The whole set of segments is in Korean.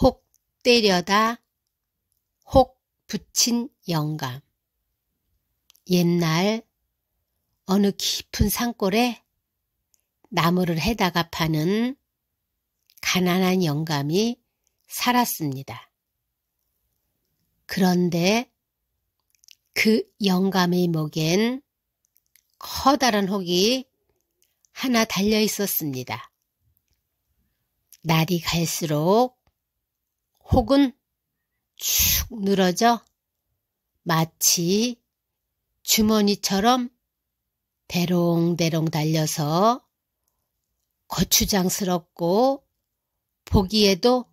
혹 때려다 혹 붙인 영감. 옛날 어느 깊은 산골에 나무를 해다가 파는 가난한 영감이 살았습니다. 그런데 그 영감의 목엔 커다란 혹이 하나 달려 있었습니다. 날이 갈수록 혹은 축 늘어져 마치 주머니처럼 대롱대롱 달려서 거추장스럽고 보기에도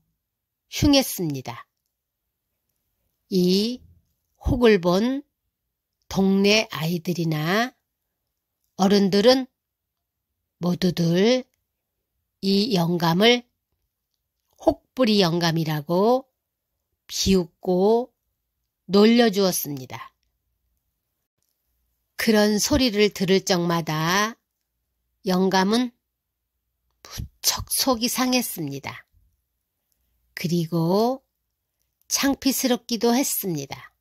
흉했습니다. 이 혹을 본 동네 아이들이나 어른들은 모두들 이 영감을 뿌리 영감이라고 비웃고 놀려주었습니다. 그런 소리를 들을 적마다 영감은 무척 속이 상했습니다. 그리고 창피스럽기도 했습니다.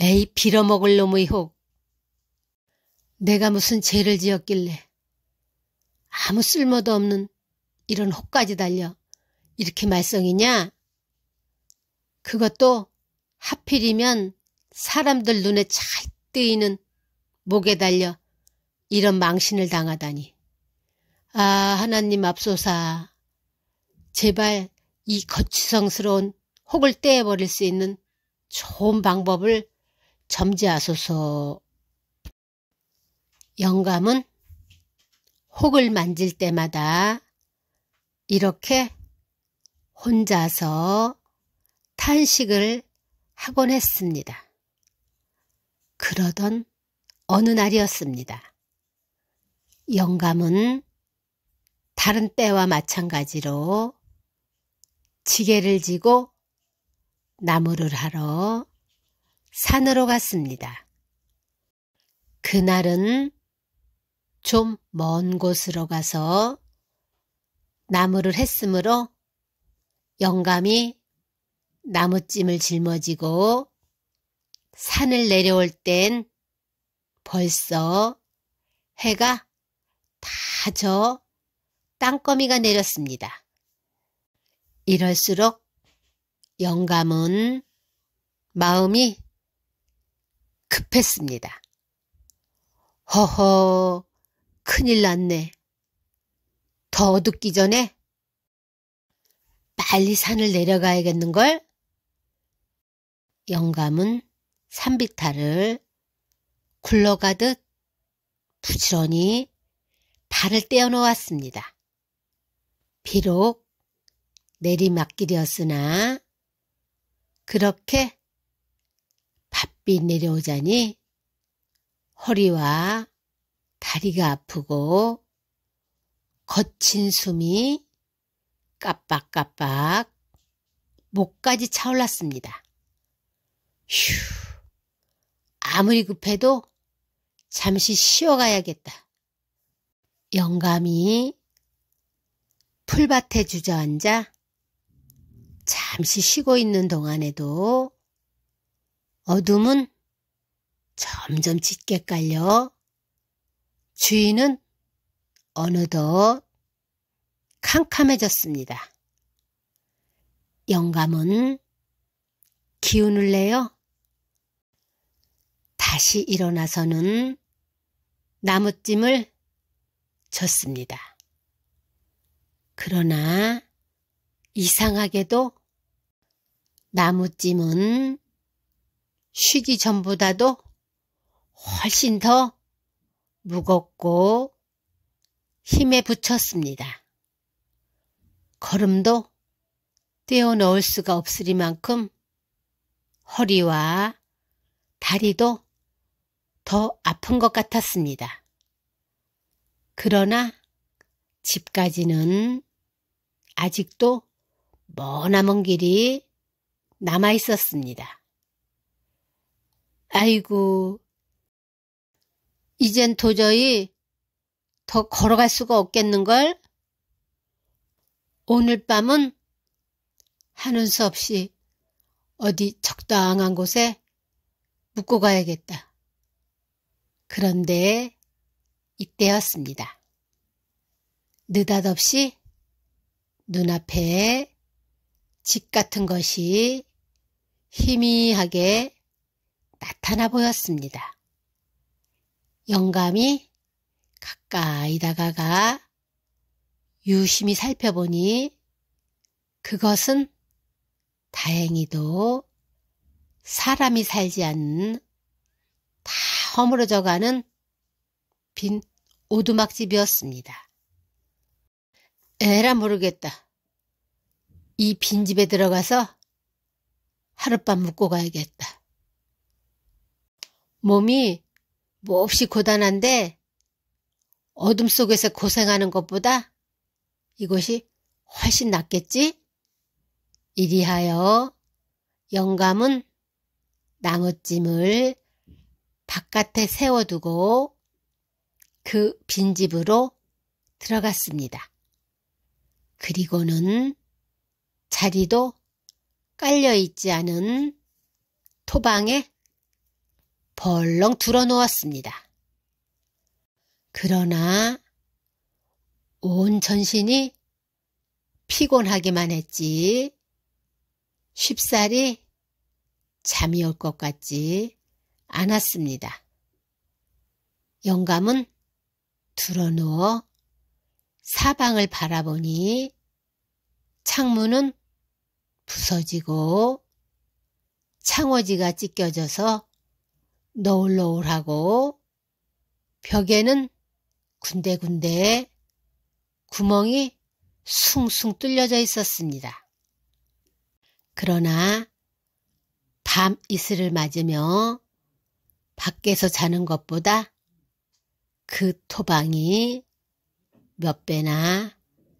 에이, 빌어먹을 놈의 혹. 내가 무슨 죄를 지었길래 아무 쓸모도 없는 이런 혹까지 달려. 이렇게 말썽이냐? 그것도 하필이면 사람들 눈에 잘 뜨이는 목에 달려 이런 망신을 당하다니. 아 하나님 앞소사 제발 이 거치성스러운 혹을 떼어버릴 수 있는 좋은 방법을 점지하소서. 영감은 혹을 만질 때마다 이렇게 혼자서 탄식을 하곤 했습니다. 그러던 어느 날이었습니다. 영감은 다른 때와 마찬가지로 지게를 지고 나무를 하러 산으로 갔습니다. 그날은 좀 먼 곳으로 가서 나무를 했으므로 영감이 나무찜을 짊어지고 산을 내려올 땐 벌써 해가 다 저 땅거미가 내렸습니다. 이럴수록 영감은 마음이 급했습니다. 허허, 큰일 났네. 더 늦기 전에 빨리 산을 내려가야겠는걸? 영감은 산비탈을 굴러가듯 부지런히 발을 떼어놓았습니다. 비록 내리막길이었으나 그렇게 바삐 내려오자니 허리와 다리가 아프고 거친 숨이 까빡까빡 목까지 차올랐습니다. 휴, 아무리 급해도 잠시 쉬어가야겠다. 영감이 풀밭에 주저앉아 잠시 쉬고 있는 동안에도 어둠은 점점 짙게 깔려 주인은 어느덧 캄캄해졌습니다. 영감은 기운을 내요. 다시 일어나서는 나무찜을 졌습니다. 그러나 이상하게도 나무찜은 쉬기 전보다도 훨씬 더 무겁고 힘에 붙였습니다. 걸음도 떼어 넣을 수가 없으리만큼 허리와 다리도 더 아픈 것 같았습니다. 그러나 집까지는 아직도 머나먼 길이 남아 있었습니다. 아이고, 이젠 도저히 더 걸어갈 수가 없겠는걸? 오늘 밤은 하는 수 없이 어디 적당한 곳에 묵고 가야겠다. 그런데 이때였습니다. 느닷없이 눈앞에 집 같은 것이 희미하게 나타나 보였습니다. 영감이 가까이 다가가 유심히 살펴보니 그것은 다행히도 사람이 살지 않는 다 허물어져 가는 빈 오두막집이었습니다. 에라 모르겠다. 이 빈집에 들어가서 하룻밤 묵고 가야겠다. 몸이 몹시 고단한데 어둠 속에서 고생하는 것보다 이곳이 훨씬 낫겠지? 이리하여 영감은 나뭇짐을 바깥에 세워두고 그 빈집으로 들어갔습니다. 그리고는 자리도 깔려있지 않은 토방에 벌렁 들어 놓았습니다. 그러나 온 전신이 피곤하기만 했지. 쉽사리 잠이 올 것 같지 않았습니다. 영감은 드러누워 사방을 바라보니 창문은 부서지고 창호지가 찢겨져서 너울너울하고 벽에는 군데군데 구멍이 숭숭 뚫려져 있었습니다. 그러나 밤 이슬을 맞으며 밖에서 자는 것보다 그 토방이 몇 배나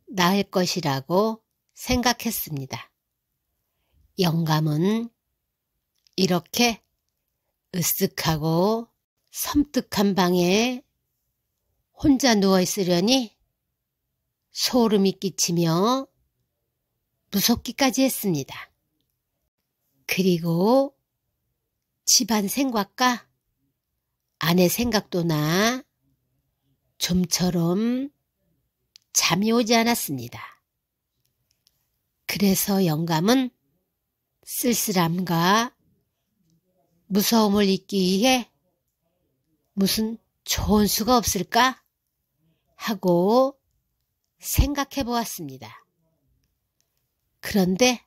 나을 것이라고 생각했습니다. 영감은 이렇게 으쓱하고 섬뜩한 방에 혼자 누워있으려니 소름이 끼치며 무섭기까지 했습니다. 그리고 집안 생각과 아내 생각도 나 좀처럼 잠이 오지 않았습니다. 그래서 영감은 쓸쓸함과 무서움을 잊기 위해 무슨 좋은 수가 없을까? 하고 생각해 보았습니다. 그런데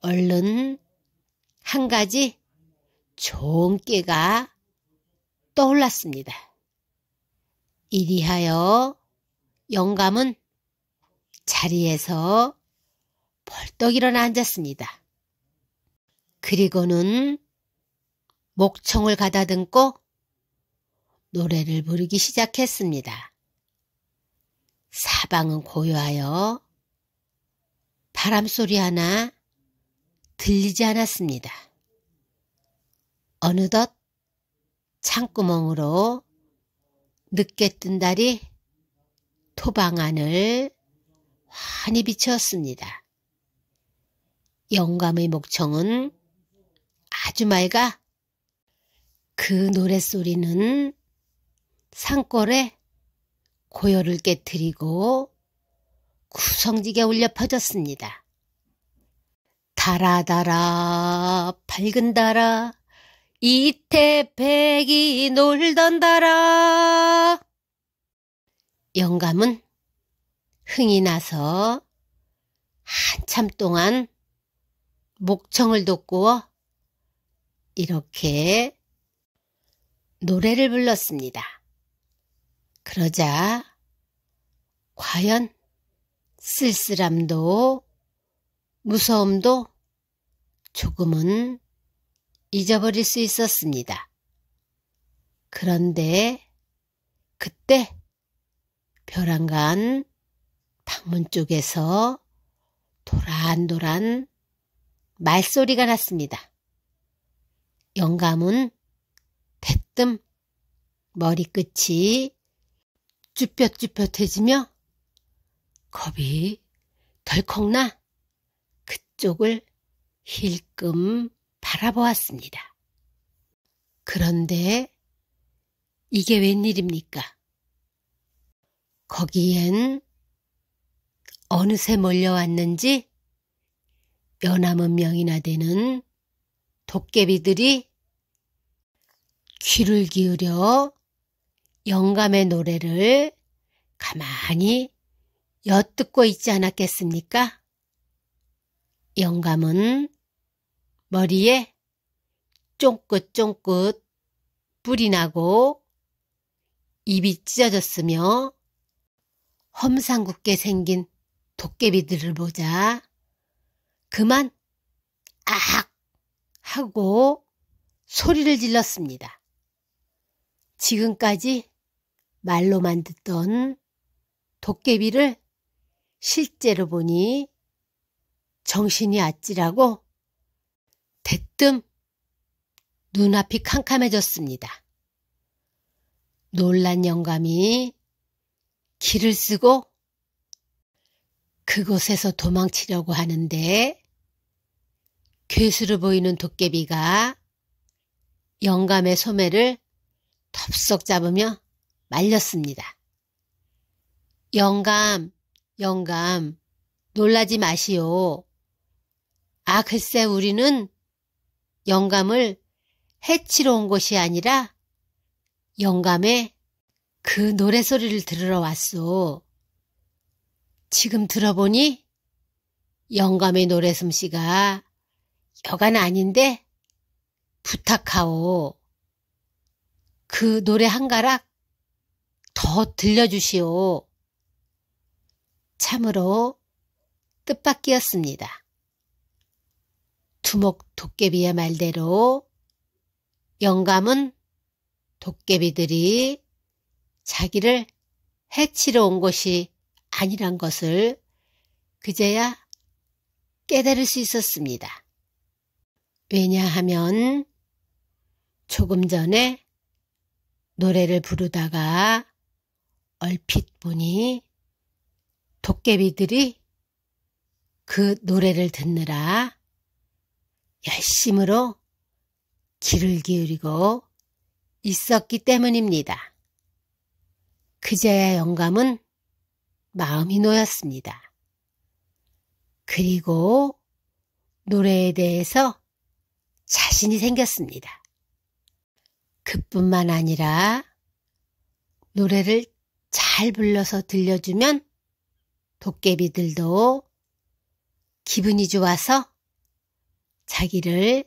얼른 한 가지 좋은 깨가 떠올랐습니다. 이리하여 영감은 자리에서 벌떡 일어나 앉았습니다. 그리고는 목청을 가다듬고 노래를 부르기 시작했습니다. 사방은 고요하여 바람소리 하나 들리지 않았습니다. 어느덧 창구멍으로 늦게 뜬 달이 토방 안을 환히 비추었습니다. 영감의 목청은 아주 맑아 그 노랫소리는 산골에 고요를 깨뜨리고 구성지게 울려 퍼졌습니다. 달아달아 밝은 달아 이태백이 놀던 달아 영감은 흥이 나서 한참 동안 목청을 돋구어 이렇게 노래를 불렀습니다. 그러자 과연 쓸쓸함도 무서움도 조금은 잊어버릴 수 있었습니다. 그런데 그때 벼랑간 방문 쪽에서 도란도란 말소리가 났습니다. 영감은 대뜸 머리끝이 쭈뼛쭈뼛해지며 겁이 덜컥나 그쪽을 힐끔 바라보았습니다. 그런데 이게 웬일입니까? 거기엔 어느새 몰려왔는지 연암은 명이나 되는 도깨비들이 귀를 기울여 영감의 노래를 가만히 엿듣고 있지 않았겠습니까? 영감은 머리에 쫑긋쫑긋 뿔이 나고 입이 찢어졌으며 험상궂게 생긴 도깨비들을 보자 그만 악 하고 소리를 질렀습니다. 지금까지 말로만 듣던 도깨비를 실제로 보니 정신이 아찔하고 대뜸 눈앞이 캄캄해졌습니다. 놀란 영감이 길을 쓰고 그곳에서 도망치려고 하는데 괴수로 보이는 도깨비가 영감의 소매를 덥석 잡으며 말렸습니다. 영감, 영감, 놀라지 마시오. 아, 글쎄 우리는 영감을 해치러 온 것이 아니라 영감의 그 노래소리를 들으러 왔소. 지금 들어보니 영감의 노래 솜씨가 여간 아닌데 부탁하오. 그 노래 한 가락 더 들려주시오. 참으로 뜻밖이었습니다. 두목 도깨비의 말대로 영감은 도깨비들이 자기를 해치러 온 것이 아니란 것을 그제야 깨달을 수 있었습니다. 왜냐하면 조금 전에 노래를 부르다가 얼핏 보니 도깨비들이 그 노래를 듣느라 열심으로 귀를 기울이고 있었기 때문입니다. 그제야 영감은 마음이 놓였습니다. 그리고 노래에 대해서 자신이 생겼습니다. 그뿐만 아니라 노래를 잘 불러서 들려주면 도깨비들도 기분이 좋아서 자기를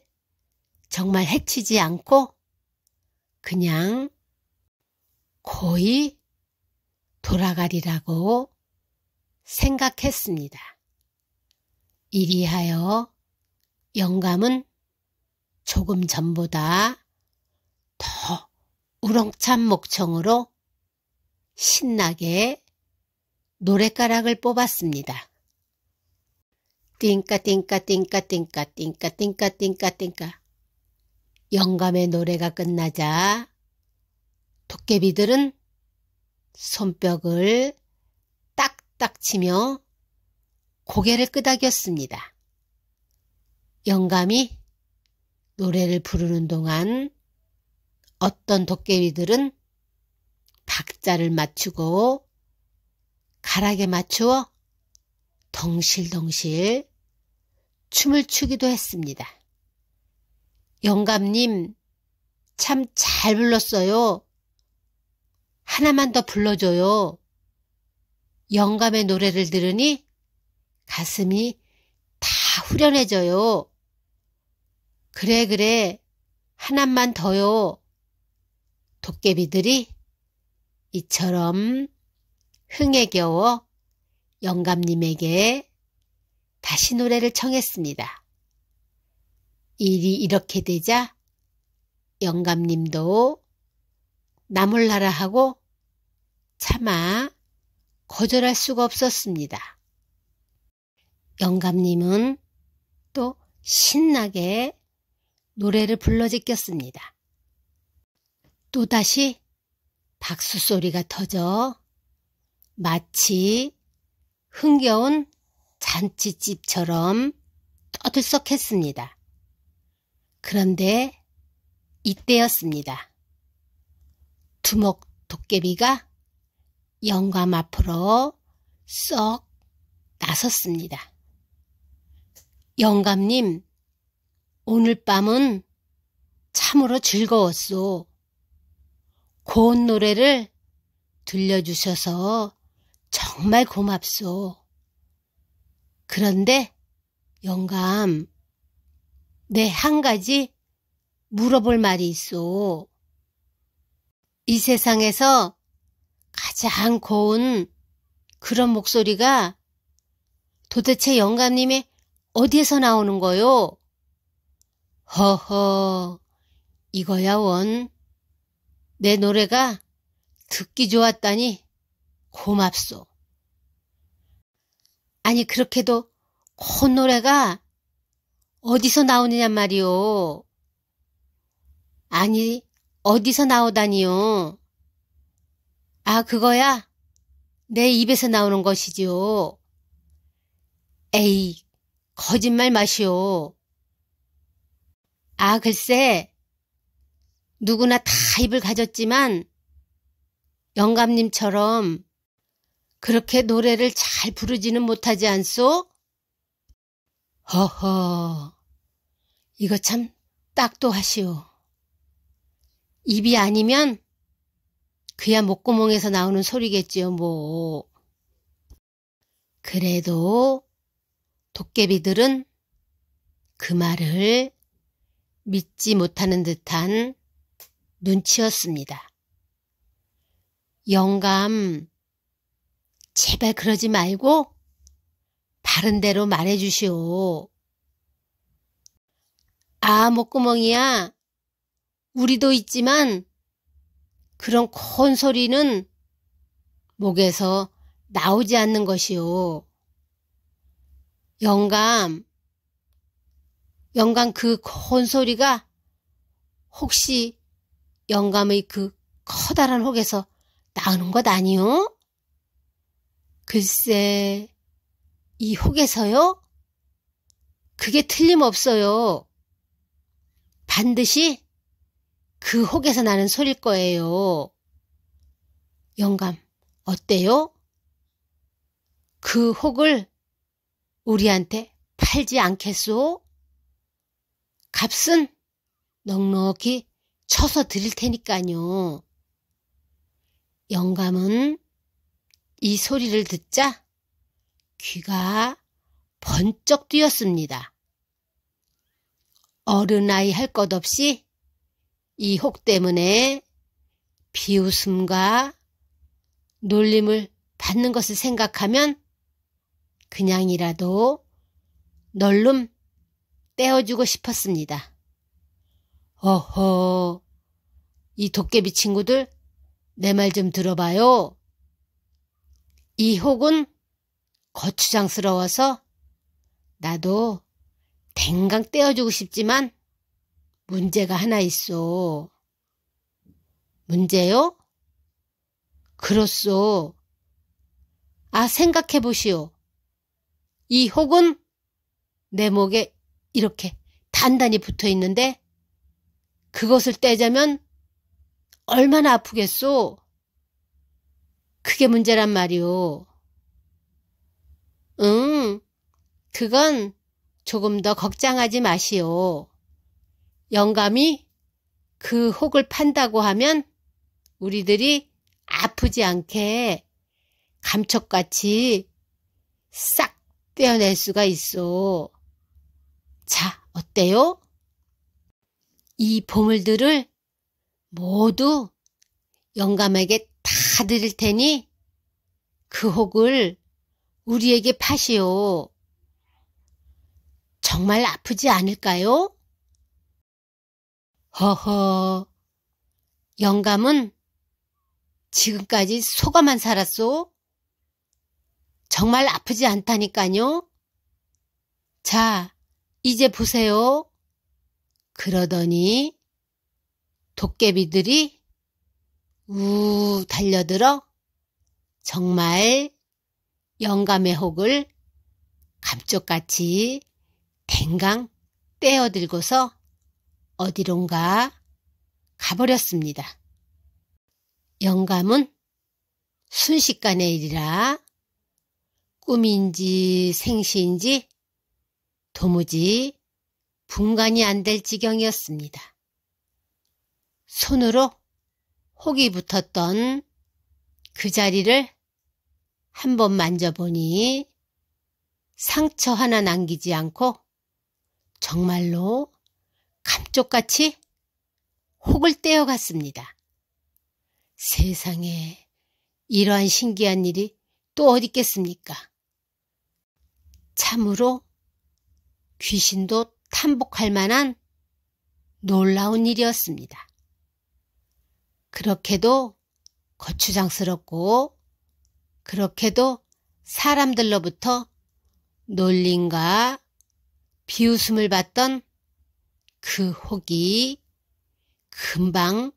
정말 해치지 않고 그냥 거의 돌아가리라고 생각했습니다. 이리하여 영감은 조금 전보다 더 우렁찬 목청으로 신나게 노랫가락을 뽑았습니다. 띵까 띵까 띵까 띵까 띵까 띵까 띵까 띵까 영감의 노래가 끝나자 도깨비들은 손뼉을 딱딱 치며 고개를 끄덕였습니다. 영감이 노래를 부르는 동안 어떤 도깨비들은 박자를 맞추고 가락에 맞추어 덩실덩실 춤을 추기도 했습니다. 영감님 참 잘 불렀어요. 하나만 더 불러줘요. 영감의 노래를 들으니 가슴이 다 후련해져요. 그래 그래 하나만 더요. 도깨비들이 이처럼 흥에 겨워 영감님에게 다시 노래를 청했습니다. 일이 이렇게 되자 영감님도 나몰라라 하고 차마 거절할 수가 없었습니다. 영감님은 또 신나게 노래를 불러지켰습니다. 또다시 박수 소리가 터져 마치 흥겨운 잔치집처럼 떠들썩했습니다. 그런데 이때였습니다. 두목 도깨비가 영감 앞으로 썩 나섰습니다. 영감님, 오늘 밤은 참으로 즐거웠소. 고운 노래를 들려주셔서 정말 고맙소. 그런데 영감, 내 한 가지 물어볼 말이 있소. 이 세상에서 가장 고운 그런 목소리가 도대체 영감님이 어디에서 나오는 거요? 허허, 이거야 원내 노래가 듣기 좋았다니 고맙소. 아니 그렇게도 콧노래가 어디서 나오느냐 말이오. 아니 어디서 나오다니요. 아 그거야 내 입에서 나오는 것이지요. 에이 거짓말 마시오. 아 글쎄 누구나 다 입을 가졌지만 영감님처럼 그렇게 노래를 잘 부르지는 못하지 않소? 허허, 이거 참 딱도 하시오. 입이 아니면 그야 목구멍에서 나오는 소리겠지요, 뭐. 그래도 도깨비들은 그 말을 믿지 못하는 듯한 눈치였습니다. 영감, 제발 그러지 말고 바른 대로 말해주시오. 아, 목구멍이야. 우리도 있지만 그런 큰 소리는 목에서 나오지 않는 것이오. 영감, 영감 그 큰 소리가 혹시 영감의 그 커다란 혹에서 나오는 것 아니요? 글쎄, 이 혹에서요? 그게 틀림없어요. 반드시 그 혹에서 나는 소릴 거예요. 영감, 어때요? 그 혹을 우리한테 팔지 않겠소? 값은 넉넉히 쳐서 드릴 테니까요. 영감은 이 소리를 듣자 귀가 번쩍 뛰었습니다. 어른아이 할 것 없이 이 혹 때문에 비웃음과 놀림을 받는 것을 생각하면 그냥이라도 널름 떼어주고 싶었습니다. 어허이 도깨비 친구들 내 말 좀 들어봐요. 이 혹은 거추장스러워서 나도 댕강 떼어주고 싶지만 문제가 하나 있어. 문제요? 그렇소. 아, 생각해 보시오. 이 혹은 내 목에 이렇게 단단히 붙어 있는데 그것을 떼자면 얼마나 아프겠소? 그게 문제란 말이오. 응, 그건 조금 더 걱정하지 마시오. 영감이 그 혹을 판다고 하면 우리들이 아프지 않게 감촉같이 싹 떼어낼 수가 있어. 자, 어때요? 이 보물들을 모두 영감에게 다 드릴 테니 그 혹을 우리에게 파시오. 정말 아프지 않을까요? 허허. 영감은 지금까지 속아만 살았소? 정말 아프지 않다니까요? 자, 이제 보세요. 그러더니 도깨비들이 우 달려들어 정말 영감의 혹을 감쪽같이 댕강 떼어들고서 어디론가 가버렸습니다. 영감은 순식간의 일이라 꿈인지 생시인지 도무지 분간이 안 될 지경이었습니다. 손으로 혹이 붙었던 그 자리를 한번 만져보니 상처 하나 남기지 않고 정말로 감쪽같이 혹을 떼어갔습니다. 세상에 이러한 신기한 일이 또 어디 있겠습니까? 참으로 귀신도 탐복할 만한 놀라운 일이었습니다. 그렇게도 거추장스럽고 그렇게도 사람들로부터 놀림과 비웃음을 받던 그 혹이 금방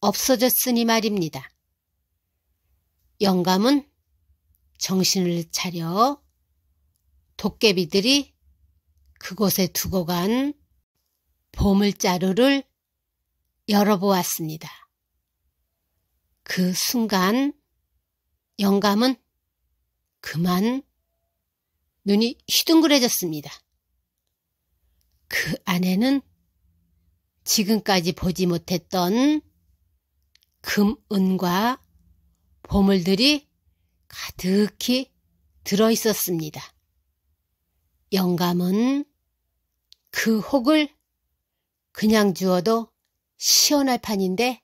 없어졌으니 말입니다. 영감은 정신을 차려 도깨비들이 그곳에 두고 간 보물자루를 열어보았습니다. 그 순간 영감은 그만 눈이 휘둥그레졌습니다. 그 안에는 지금까지 보지 못했던 금은과 보물들이 가득히 들어 있었습니다. 영감은 그 혹을 그냥 주어도 시원할 판인데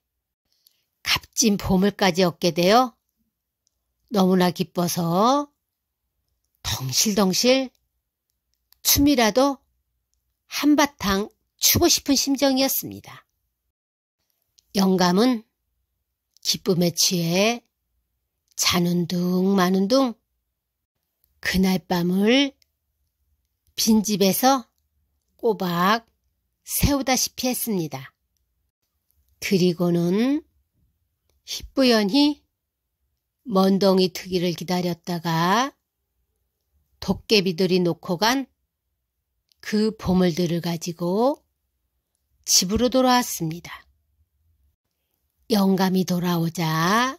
값진 보물까지 얻게 되어 너무나 기뻐서 덩실덩실 춤이라도 한바탕 추고 싶은 심정이었습니다. 영감은 기쁨에 취해 자는 둥 마는 둥 그날 밤을 빈집에서 꼬박 세우다시피 했습니다. 그리고는 희뿌연히 먼덩이 트기를 기다렸다가 도깨비들이 놓고 간 그 보물들을 가지고 집으로 돌아왔습니다. 영감이 돌아오자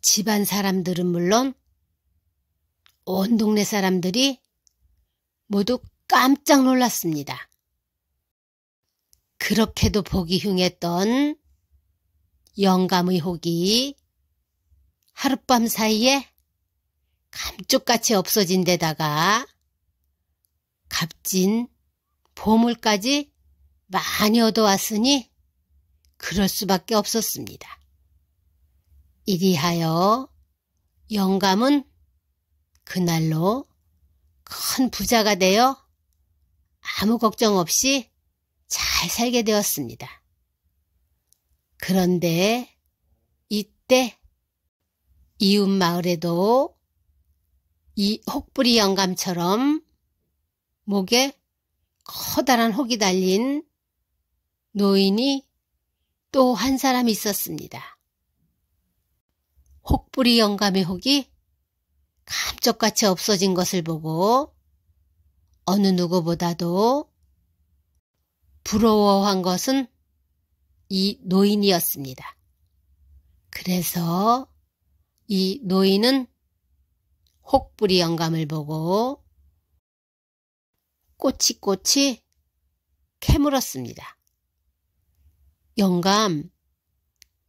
집안 사람들은 물론 온 동네 사람들이 모두 깜짝 놀랐습니다. 그렇게도 보기 흉했던 영감의 혹이 하룻밤 사이에 감쪽같이 없어진 데다가 값진 보물까지 많이 얻어왔으니 그럴 수밖에 없었습니다. 이리하여 영감은 그날로 큰 부자가 되어 아무 걱정 없이 잘 살게 되었습니다. 그런데 이때 이웃 마을에도 이 혹부리 영감처럼 목에 커다란 혹이 달린 노인이 또 한 사람이 있었습니다. 혹부리 영감의 혹이 감쪽같이 없어진 것을 보고 어느 누구보다도 부러워한 것은 이 노인이었습니다. 그래서 이 노인은 혹부리 영감을 보고 꼬치꼬치 캐물었습니다. 영감,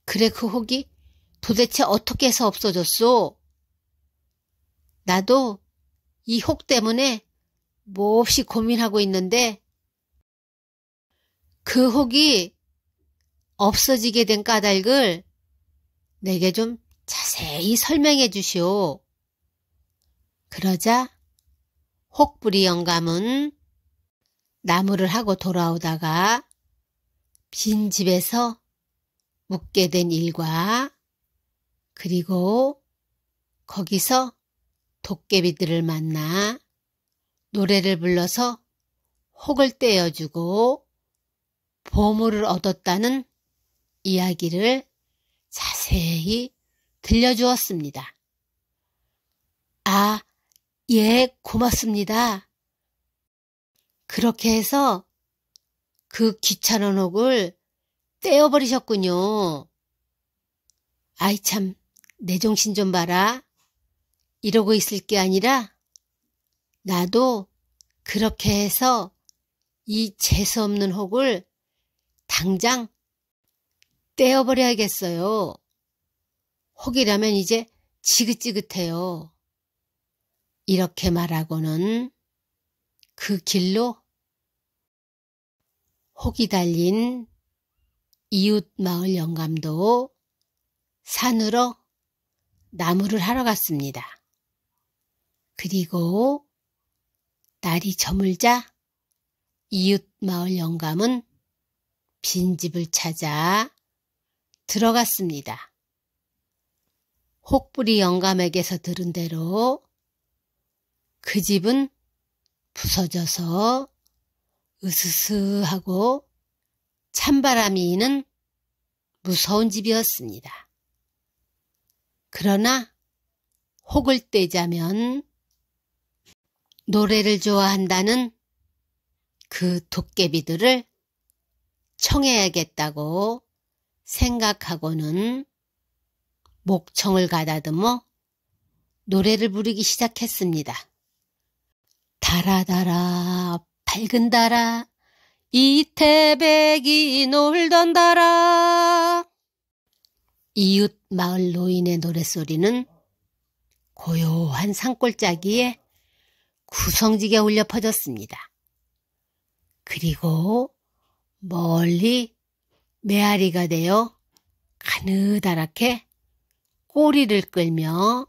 그래 그 혹이 도대체 어떻게 해서 없어졌소? 나도 이 혹 때문에 몹시 고민하고 있는데 그 혹이 없어지게 된 까닭을 내게 좀 자세히 설명해 주시오. 그러자 혹부리 영감은 나무를 하고 돌아오다가 빈 집에서 묵게 된 일과 그리고 거기서 도깨비들을 만나 노래를 불러서 혹을 떼어주고 보물을 얻었다는 이야기를 자세히 들려주었습니다. 아, 예, 고맙습니다. 그렇게 해서 그 귀찮은 혹을 떼어버리셨군요. 아이 참, 내 정신 좀 봐라. 이러고 있을 게 아니라 나도 그렇게 해서 이 재수없는 혹을 당장 떼어버려야겠어요. 혹이라면 이제 지긋지긋해요. 이렇게 말하고는 그 길로 혹이 달린 이웃 마을 영감도 산으로 나무를 하러 갔습니다. 그리고 날이 저물자 이웃 마을 영감은 빈집을 찾아 들어갔습니다. 혹부리 영감에게서 들은 대로 그 집은 부서져서 으스스하고 찬바람이 있는 무서운 집이었습니다. 그러나 혹을 떼자면 노래를 좋아한다는 그 도깨비들을 청해야겠다고 생각하고는 목청을 가다듬어 노래를 부르기 시작했습니다. 달아달아 밝은 달아 이태백이 놀던 달아 이웃 마을 노인의 노랫소리는 고요한 산골짜기에 구성지게 울려 퍼졌습니다. 그리고 멀리 메아리가 되어 가느다랗게 꼬리를 끌며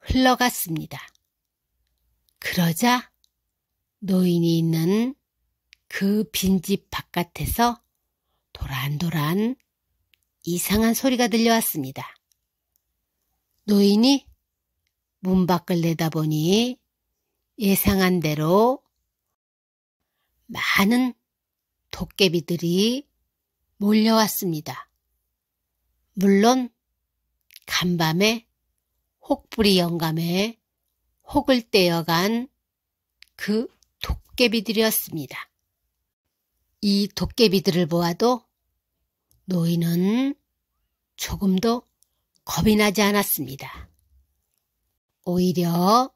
흘러갔습니다. 그러자 노인이 있는 그 빈집 바깥에서 도란도란 이상한 소리가 들려왔습니다. 노인이 문 밖을 내다보니 예상한 대로 많은 도깨비들이 몰려왔습니다. 물론 간밤에 혹부리 영감에 혹을 떼어간 그 도깨비들이었습니다. 이 도깨비들을 보아도 노인은 조금도 겁이 나지 않았습니다. 오히려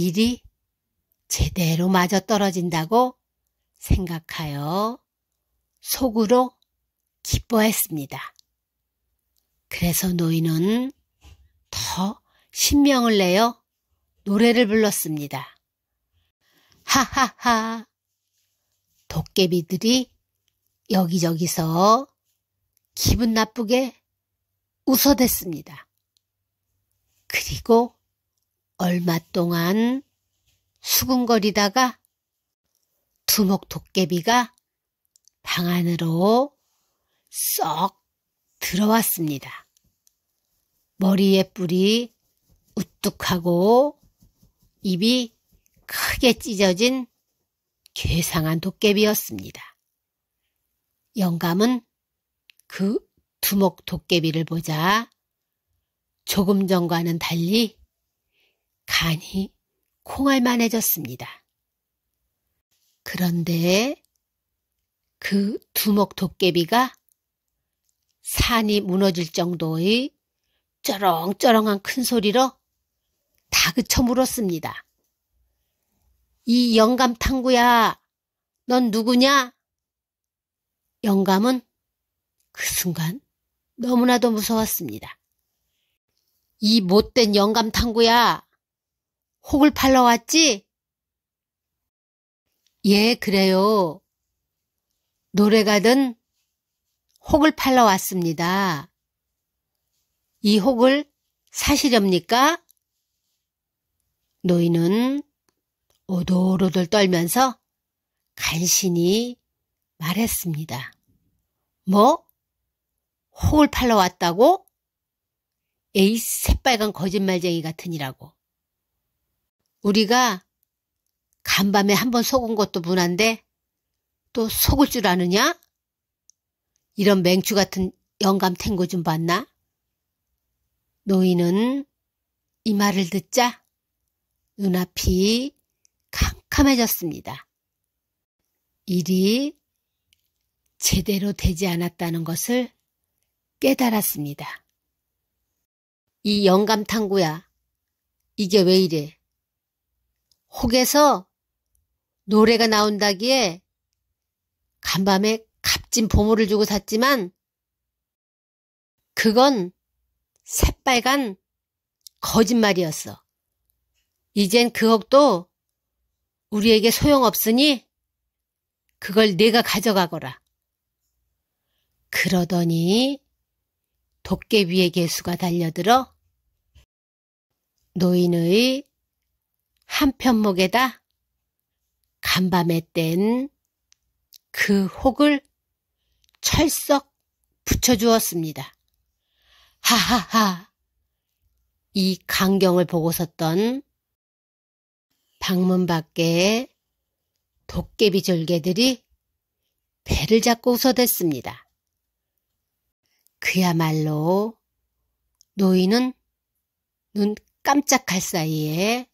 일이 제대로 맞아 떨어진다고 생각하여 속으로 기뻐했습니다. 그래서 노인은 더 신명을 내어 노래를 불렀습니다. 하하하. 도깨비들이 여기저기서 기분 나쁘게 웃어댔습니다. 그리고 얼마 동안 수근거리다가 두목 도깨비가 방 안으로 쏙 들어왔습니다. 머리에 뿔이 우뚝하고 입이 크게 찢어진 괴상한 도깨비였습니다. 영감은 그 두목 도깨비를 보자 조금 전과는 달리 간이 콩알만해졌습니다. 그런데 그 두목 도깨비가 산이 무너질 정도의 쩌렁쩌렁한 큰 소리로 다그쳐 물었습니다. 이 영감 탐구야, 넌 누구냐? 영감은 그 순간 너무나도 무서웠습니다. 이 못된 영감 탐구야, 혹을 팔러 왔지? 예, 그래요. 노래가든 혹을 팔러 왔습니다. 이 혹을 사시렵니까? 노인은 오돌오돌 떨면서 간신히 말했습니다. 뭐? 혹을 팔러 왔다고? 에이 새빨간 거짓말쟁이 같으니라고. 우리가 간밤에 한번 속은 것도 문화데또 속을 줄 아느냐? 이런 맹추 같은 영감 탱고 좀 봤나? 노인은 이 말을 듣자 눈앞이 캄캄해졌습니다. 일이 제대로 되지 않았다는 것을 깨달았습니다. 이 영감 탐구야, 이게 왜 이래? 혹에서 노래가 나온다기에 간밤에 값진 보물을 주고 샀지만 그건 새빨간 거짓말이었어. 이젠 그 혹도 우리에게 소용없으니 그걸 내가 가져가거라. 그러더니 도깨비의 개수가 달려들어 노인의 한편목에다 간밤에 뗀 그 혹을 철썩 붙여주었습니다. 하하하 이 강경을 보고 섰던 방문 밖에 도깨비 절개들이 배를 잡고 웃어댔습니다. 그야말로 노인은 눈 깜짝할 사이에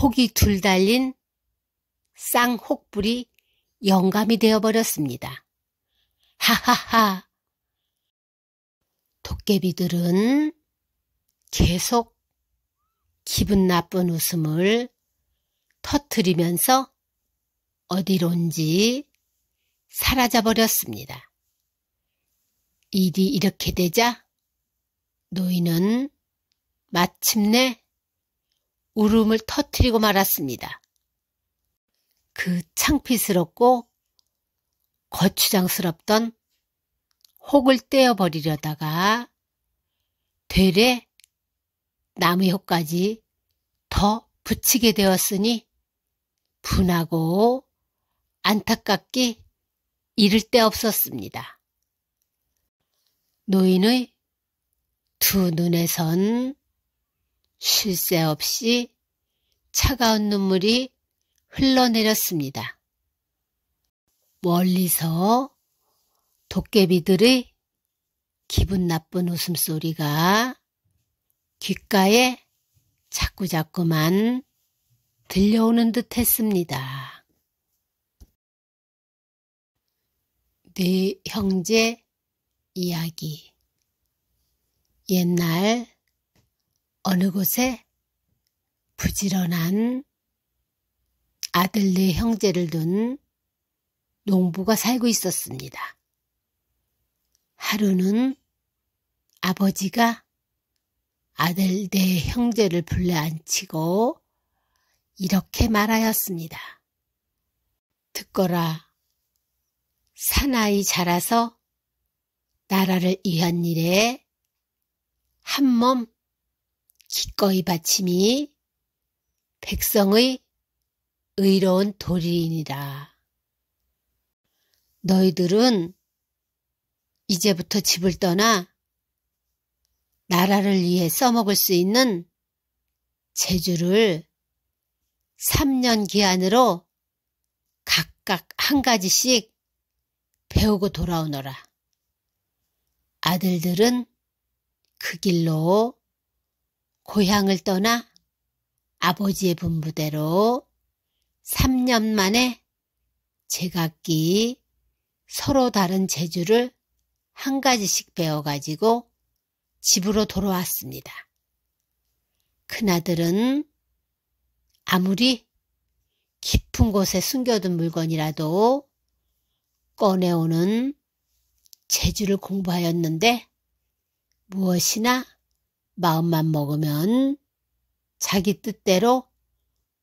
혹이 둘 달린 쌍혹불이 영감이 되어버렸습니다. 하하하. 도깨비들은 계속 기분 나쁜 웃음을 터트리면서 어디론지 사라져버렸습니다. 일이 이렇게 되자 노인은 마침내 울음을 터트리고 말았습니다. 그 창피스럽고 거추장스럽던 혹을 떼어버리려다가 되레 나무효까지 더 붙이게 되었으니 분하고 안타깝기 이를 데 없었습니다. 노인의 두 눈에선 쉴새 없이 차가운 눈물이 흘러내렸습니다. 멀리서 도깨비들의 기분 나쁜 웃음소리가 귓가에 자꾸자꾸만 들려오는 듯 했습니다. 네 형제 이야기 옛날 어느 곳에 부지런한 아들 네 형제를 둔 농부가 살고 있었습니다. 하루는 아버지가 아들 네 형제를 불러 앉히고 이렇게 말하였습니다. 듣거라. 사나이 자라서 나라를 위한 일에 한몸 기꺼이 바침이 백성의 의로운 도리이니라. 너희들은 이제부터 집을 떠나 나라를 위해 써먹을 수 있는 재주를 3년 기한으로 각각 한 가지씩 배우고 돌아오너라. 아들들은 그 길로 고향을 떠나 아버지의 분부대로 3년 만에 제각기 서로 다른 재주를 한 가지씩 배워가지고 집으로 돌아왔습니다. 큰아들은 아무리 깊은 곳에 숨겨둔 물건이라도 꺼내오는 재주를 공부하였는데 무엇이나 마음만 먹으면 자기 뜻대로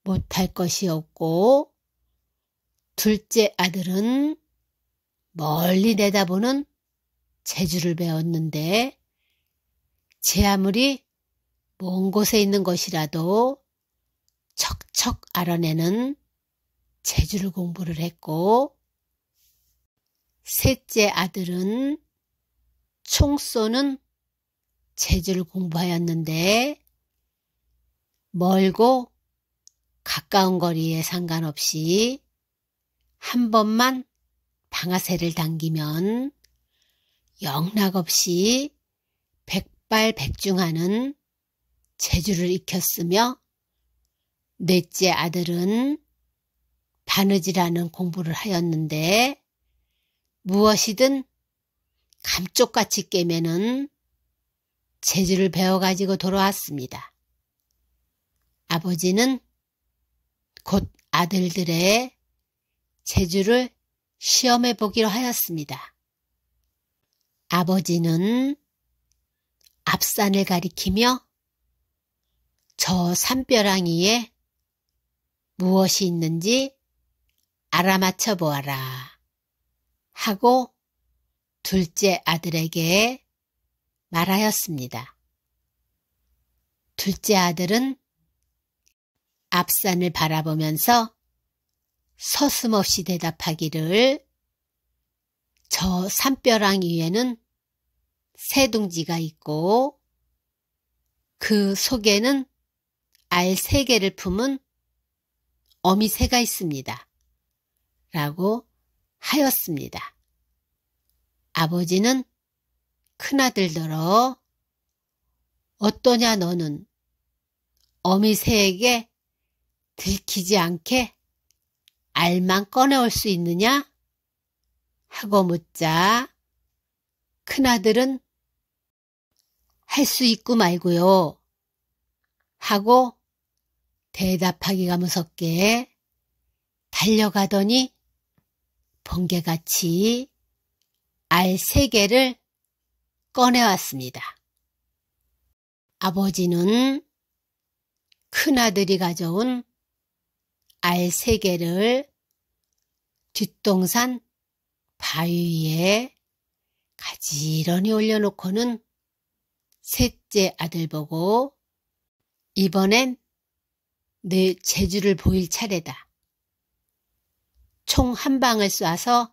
못할 것이 없고 둘째 아들은 멀리 내다보는 재주를 배웠는데 제 아무리 먼 곳에 있는 것이라도 척척 알아내는 재주를 공부를 했고 셋째 아들은 총 쏘는 재주를 공부하였는데 멀고 가까운 거리에 상관없이 한 번만 방아쇠를 당기면 영락없이 백발백중하는 재주를 익혔으며 넷째 아들은 바느질하는 공부를 하였는데 무엇이든 감쪽같이 깨매는 재주를 배워가지고 돌아왔습니다. 아버지는 곧 아들들의 재주를 시험해 보기로 하였습니다. 아버지는 앞산을 가리키며 저 산벼랑이에 무엇이 있는지 알아맞혀 보아라 하고 둘째 아들에게 말하였습니다. 둘째 아들은 앞산을 바라보면서 서슴없이 대답하기를 저 산벼랑 위에는 새둥지가 있고 그 속에는 알 세 개를 품은 어미새가 있습니다. 라고 하였습니다. 아버지는 큰아들들어 어떠냐 너는 어미 새에게 들키지 않게 알만 꺼내올 수 있느냐? 하고 묻자 큰아들은 할 수 있고 말고요 하고 대답하기가 무섭게 달려가더니 번개같이 알 세 개를 꺼내왔습니다. 아버지는 큰아들이 가져온 알 세 개를 뒷동산 바위 위에 가지런히 올려놓고는 셋째 아들 보고 이번엔 내 재주를 보일 차례다. 총 한 방을 쏴서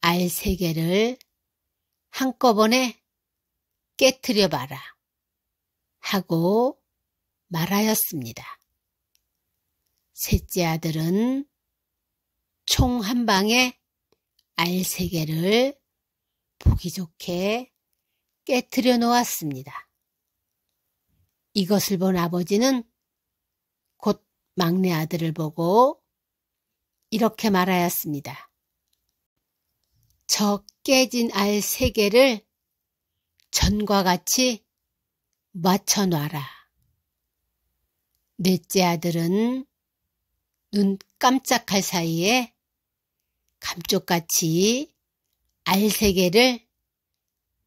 알 세 개를 한꺼번에 깨트려 봐라. 하고 말하였습니다. 셋째 아들은 총 한 방에 알세계를 보기 좋게 깨트려 놓았습니다. 이것을 본 아버지는 곧 막내 아들을 보고 이렇게 말하였습니다. 저 깨진 알 세 개를 전과 같이 맞춰놔라. 넷째 아들은 눈 깜짝할 사이에 감쪽같이 알 세 개를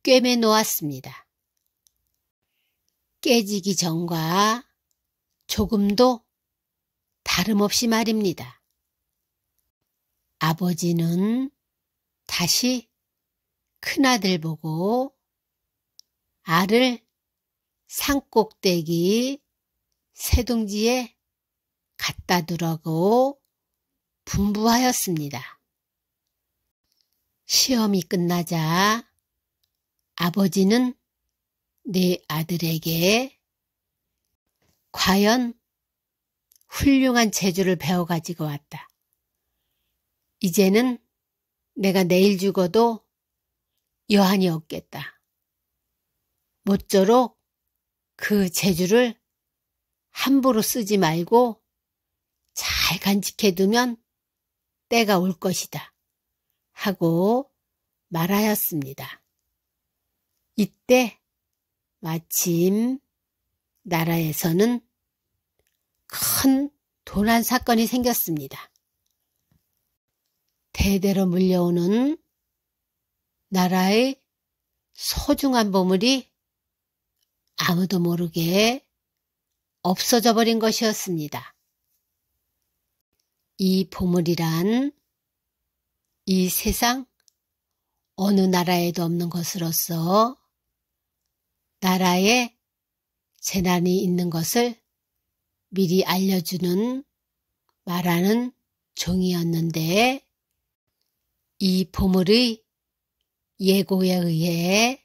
꿰매 놓았습니다. 깨지기 전과 조금도 다름없이 말입니다. 아버지는 다시 큰아들 보고 알을 산꼭대기 새둥지에 갖다 두라고 분부하였습니다. 시험이 끝나자 아버지는 내 아들에게 과연 훌륭한 재주를 배워가지고 왔다. 이제는 내가 내일 죽어도 여한이 없겠다. 모쪼록 그 재주를 함부로 쓰지 말고 잘 간직해두면 때가 올 것이다. 하고 말하였습니다. 이때 마침 나라에서는 큰 도난 사건이 생겼습니다. 대대로 물려오는 나라의 소중한 보물이 아무도 모르게 없어져 버린 것이었습니다. 이 보물이란 이 세상 어느 나라에도 없는 것으로서 나라에 재난이 있는 것을 미리 알려주는 말하는 종이었는데 이 보물의 예고에 의해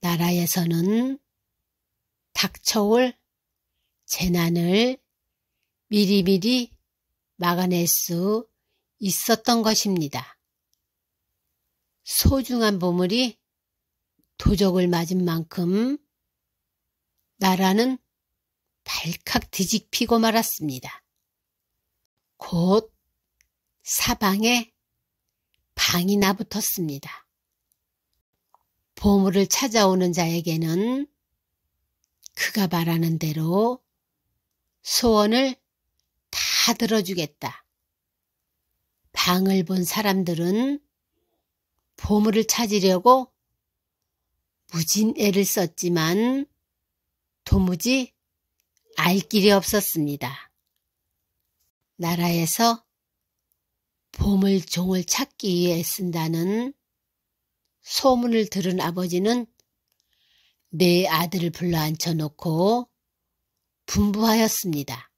나라에서는 닥쳐올 재난을 미리미리 막아낼 수 있었던 것입니다. 소중한 보물이 도적을 맞은 만큼 나라는 발칵 뒤집히고 말았습니다. 곧 사방에 강이 나붙었습니다. 보물을 찾아오는 자에게는 그가 바라는 대로 소원을 다 들어주겠다. 방을 본 사람들은 보물을 찾으려고 무진 애를 썼지만 도무지 알 길이 없었습니다. 나라에서 보물종을 찾기 위해 쓴다는 소문을 들은 아버지는 내 네 아들을 불러 앉혀놓고 분부하였습니다.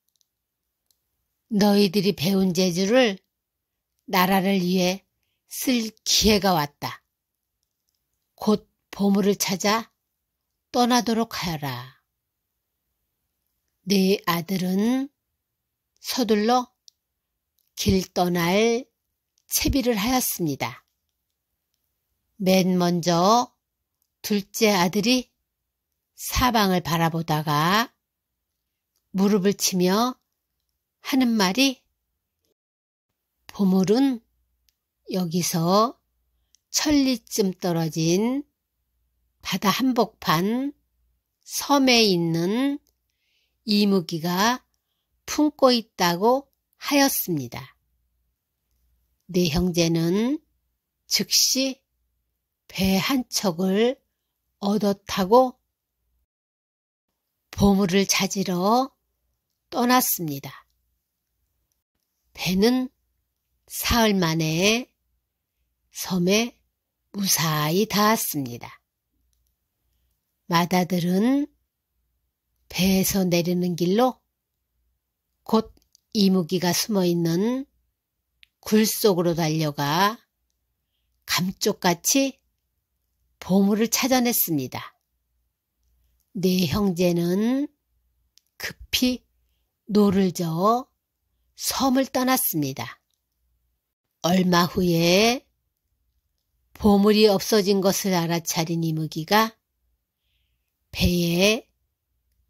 너희들이 배운 재주를 나라를 위해 쓸 기회가 왔다. 곧 보물을 찾아 떠나도록 하여라. 내 네 아들은 서둘러 길 떠날 채비를 하였습니다. 맨 먼저 둘째 아들이 사방을 바라보다가 무릎을 치며 하는 말이 보물은 여기서 천리쯤 떨어진 바다 한복판 섬에 있는 이무기가 품고 있다고 하였습니다. 네 형제는 즉시 배 한 척을 얻어 타고 보물을 찾으러 떠났습니다. 배는 사흘 만에 섬에 무사히 닿았습니다. 마다들은 배에서 내리는 길로 곧 이무기가 숨어있는 굴 속으로 달려가 감쪽같이 보물을 찾아냈습니다. 네 형제는 급히 노를 저어 섬을 떠났습니다. 얼마 후에 보물이 없어진 것을 알아차린 이무기가 배에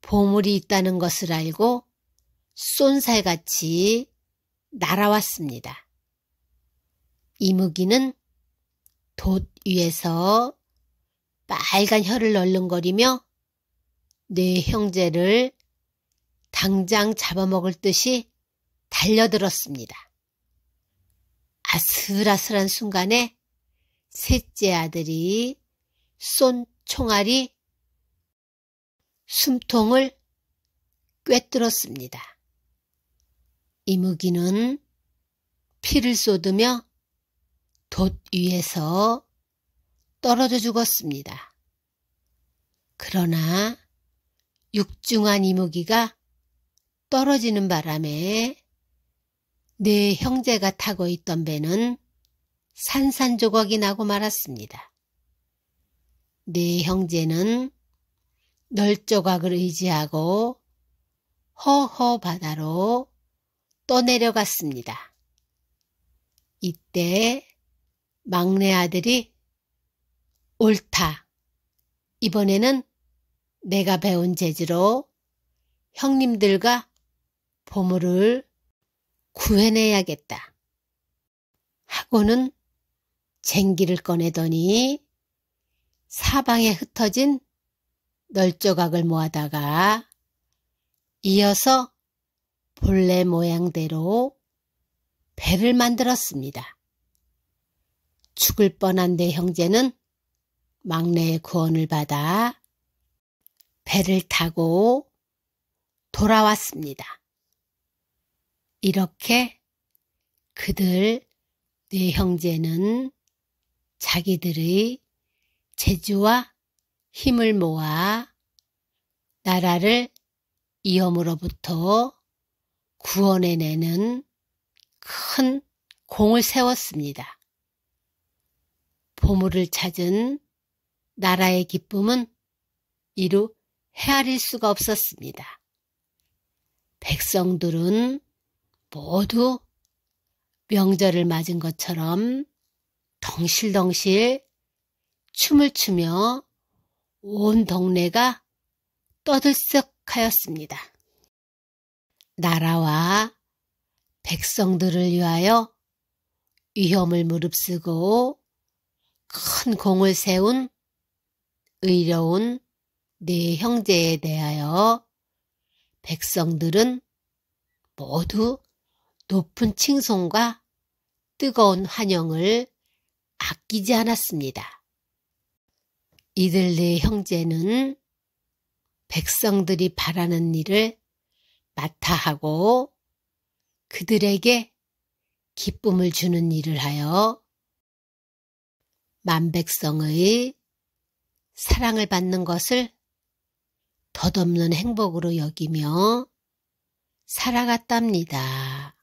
보물이 있다는 것을 알고 쏜살같이 날아왔습니다. 이무기는 돛 위에서 빨간 혀를 널렁거리며네 형제를 당장 잡아먹을 듯이 달려들었습니다. 아슬아슬한 순간에 셋째 아들이 쏜 총알이 숨통을 꿰뚫었습니다. 이무기는 피를 쏟으며 돛 위에서 떨어져 죽었습니다. 그러나 육중한 이무기가 떨어지는 바람에 네 형제가 타고 있던 배는 산산조각이 나고 말았습니다. 네 형제는 널조각을 의지하고 허허 바다로 떠내려갔습니다. 이때 막내 아들이 옳다. 이번에는 내가 배운 재주로 형님들과 보물을 구해내야겠다. 하고는 쟁기를 꺼내더니 사방에 흩어진 널조각을 모아다가 이어서 본래 모양대로 배를 만들었습니다. 죽을 뻔한 내 형제는 막내의 구원을 받아 배를 타고 돌아왔습니다. 이렇게 그들 네 형제는 자기들의 재주와 힘을 모아 나라를 이험으로부터 구원해내는 큰 공을 세웠습니다. 보물을 찾은 나라의 기쁨은 이루 헤아릴 수가 없었습니다. 백성들은 모두 명절을 맞은 것처럼 덩실덩실 춤을 추며 온 동네가 떠들썩하였습니다. 나라와 백성들을 위하여 위험을 무릅쓰고 큰 공을 세운 의로운 네 형제에 대하여 백성들은 모두 높은 칭송과 뜨거운 환영을 아끼지 않았습니다. 이들 네 형제는 백성들이 바라는 일을 맡아하고 그들에게 기쁨을 주는 일을 하여 만백성의 사랑을 받는 것을 덧없는 행복으로 여기며 살아갔답니다.